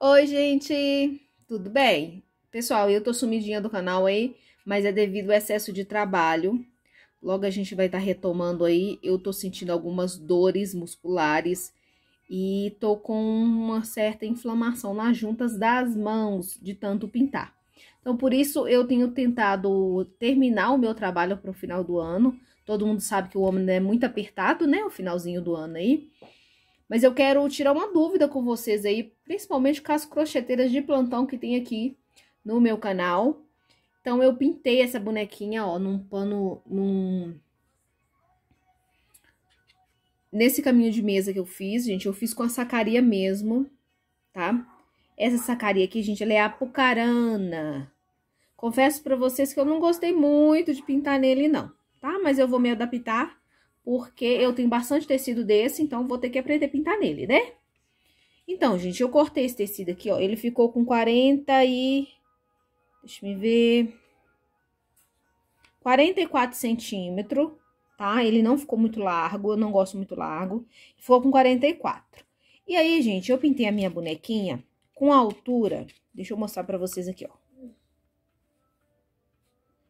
Oi, gente, tudo bem? Pessoal, eu tô sumidinha do canal aí, mas é devido ao excesso de trabalho. Logo a gente vai estar tá retomando aí. Eu tô sentindo algumas dores musculares e tô com uma certa inflamação nas juntas das mãos de tanto pintar. Então, por isso eu tenho tentado terminar o meu trabalho para o final do ano. Todo mundo sabe que o homem é muito apertado, né? O finalzinho do ano aí. Mas eu quero tirar uma dúvida com vocês aí, principalmente com as crocheteiras de plantão que tem aqui no meu canal. Então, eu pintei essa bonequinha, ó, num pano, num... Nesse caminho de mesa que eu fiz, gente, eu fiz com a sacaria mesmo, tá? Essa sacaria aqui, gente, ela é apucarana. Confesso pra vocês que eu não gostei muito de pintar nele, não, tá? Mas eu vou me adaptar porque eu tenho bastante tecido desse, então vou ter que aprender a pintar nele, né? Então, gente, eu cortei esse tecido aqui, ó, ele ficou com 40 e... Deixa eu ver... 44 centímetros, tá? Ele não ficou muito largo, eu não gosto muito largo. Ficou com 44. E aí, gente, eu pintei a minha bonequinha com a altura... Deixa eu mostrar pra vocês aqui, ó.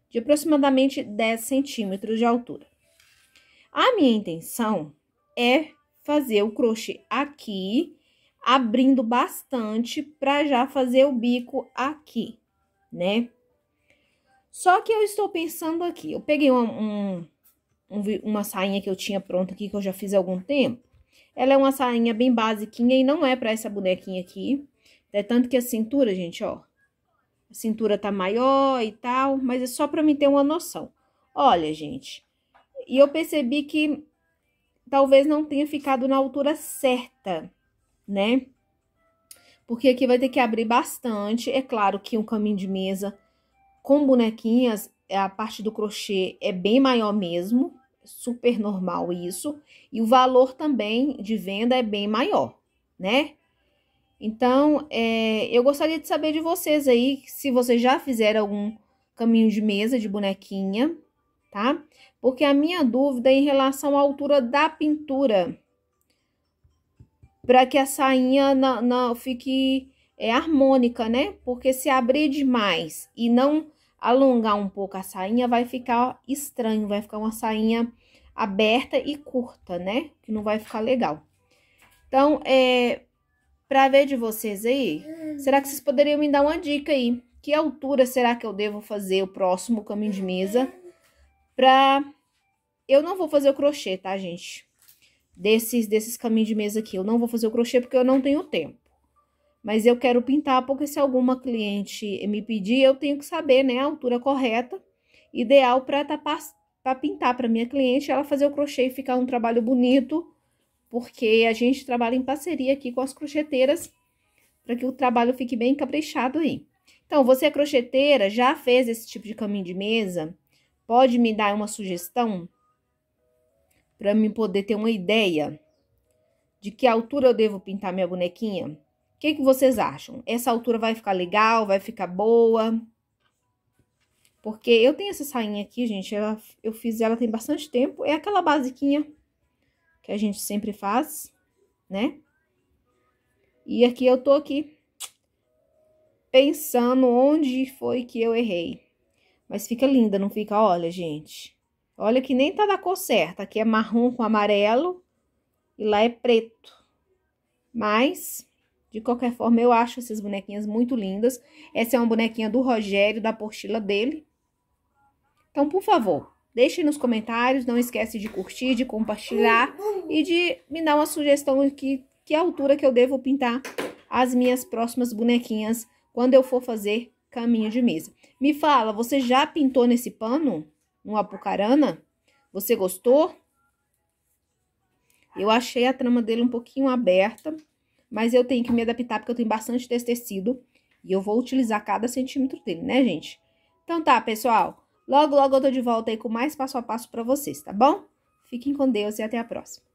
De aproximadamente 10 centímetros de altura. A minha intenção é fazer o crochê aqui, abrindo bastante para já fazer o bico aqui, né? Só que eu estou pensando aqui, eu peguei um, um, uma sainha que eu tinha pronta aqui, que eu já fiz há algum tempo. Ela é uma sainha bem basiquinha e não é para essa bonequinha aqui. É tanto que a cintura, gente, ó, a cintura tá maior e tal, mas é só para me ter uma noção. Olha, gente, e eu percebi que talvez não tenha ficado na altura certa, né? Porque aqui vai ter que abrir bastante. É claro que um caminho de mesa com bonequinhas, a parte do crochê é bem maior mesmo, super normal isso, e o valor também de venda é bem maior, né? Então, é, eu gostaria de saber de vocês aí se vocês já fizeram algum caminho de mesa de bonequinha, tá? Porque a minha dúvida é em relação à altura da pintura, para que a sainha não, não fique é, harmônica, né? Porque se abrir demais e não alongar um pouco a sainha, vai ficar estranho, vai ficar uma sainha aberta e curta, né? Que não vai ficar legal. Então, é, para ver de vocês aí, será que vocês poderiam me dar uma dica aí? Que altura será que eu devo fazer o próximo caminho de mesa? pra... Eu não vou fazer o crochê, tá, gente? Desses, desses caminhos de mesa aqui. Eu não vou fazer o crochê porque eu não tenho tempo. Mas eu quero pintar porque se alguma cliente me pedir, eu tenho que saber, né, a altura correta, ideal para tá para pintar para minha cliente, ela fazer o crochê e ficar um trabalho bonito, porque a gente trabalha em parceria aqui com as crocheteiras para que o trabalho fique bem caprichado aí. Então, você é crocheteira, já fez esse tipo de caminho de mesa? Pode me dar uma sugestão para me poder ter uma ideia de que altura eu devo pintar minha bonequinha? O que, que vocês acham? Essa altura vai ficar legal? Vai ficar boa? Porque eu tenho essa sainha aqui, gente, ela, eu fiz ela tem bastante tempo. É aquela basiquinha que a gente sempre faz, né? E aqui eu tô aqui pensando onde foi que eu errei. Mas fica linda, não fica? Olha, gente. Olha que nem tá da cor certa. Aqui é marrom com amarelo e lá é preto. Mas, de qualquer forma, eu acho essas bonequinhas muito lindas. Essa é uma bonequinha do Rogério, da apostila dele. Então, por favor, deixem nos comentários. Não esquece de curtir, de compartilhar e de me dar uma sugestão de que, que altura que eu devo pintar as minhas próximas bonequinhas quando eu for fazer caminho de mesa. Me fala, você já pintou nesse pano? No Apucarana? Você gostou? Eu achei a trama dele um pouquinho aberta, mas eu tenho que me adaptar porque eu tenho bastante desse tecido e eu vou utilizar cada centímetro dele, né, gente? Então tá, pessoal. Logo, logo eu tô de volta aí com mais passo a passo para vocês, tá bom? Fiquem com Deus e até a próxima.